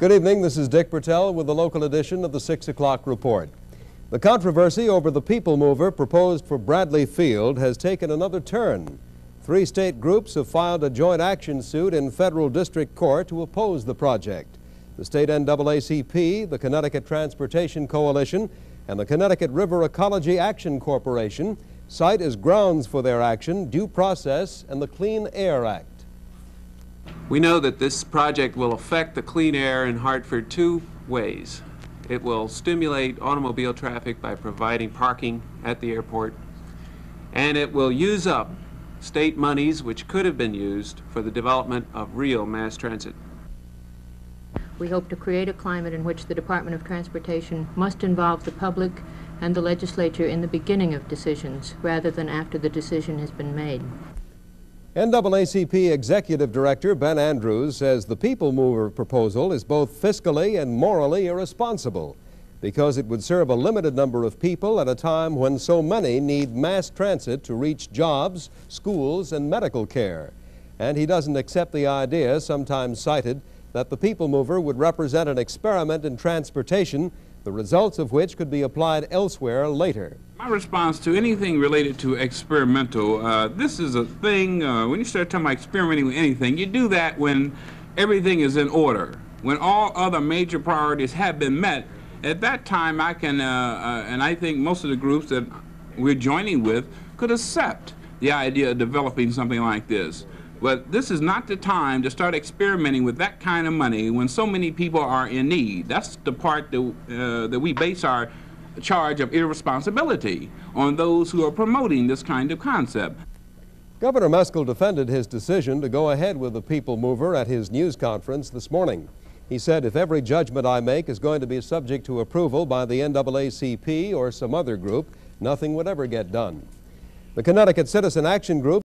Good evening. This is Dick Bertel with the local edition of the 6 o'clock report. The controversy over the people mover proposed for Bradley Field has taken another turn. Three state groups have filed a joint action suit in federal district court to oppose the project. The state NAACP, the Connecticut Transportation Coalition, and the Connecticut River Ecology Action Corporation cite as grounds for their action due process and the Clean Air Act. We know that this project will affect the clean air in Hartford two ways. It will stimulate automobile traffic by providing parking at the airport, and it will use up state monies which could have been used for the development of real mass transit. We hope to create a climate in which the Department of Transportation must involve the public and the legislature in the beginning of decisions rather than after the decision has been made. NAACP Executive Director Ben Andrews says the People Mover proposal is both fiscally and morally irresponsible because it would serve a limited number of people at a time when so many need mass transit to reach jobs, schools, and medical care. And he doesn't accept the idea, sometimes cited, that the People Mover would represent an experiment in transportation, the results of which could be applied elsewhere later. My response to anything related to experimental, uh, this is a thing, uh, when you start talking about experimenting with anything, you do that when everything is in order. When all other major priorities have been met, at that time I can, uh, uh, and I think most of the groups that we're joining with could accept the idea of developing something like this. But this is not the time to start experimenting with that kind of money when so many people are in need. That's the part that, uh, that we base our charge of irresponsibility on those who are promoting this kind of concept. Governor Maskell defended his decision to go ahead with the People Mover at his news conference this morning. He said, if every judgment I make is going to be subject to approval by the NAACP or some other group, nothing would ever get done. The Connecticut Citizen Action Group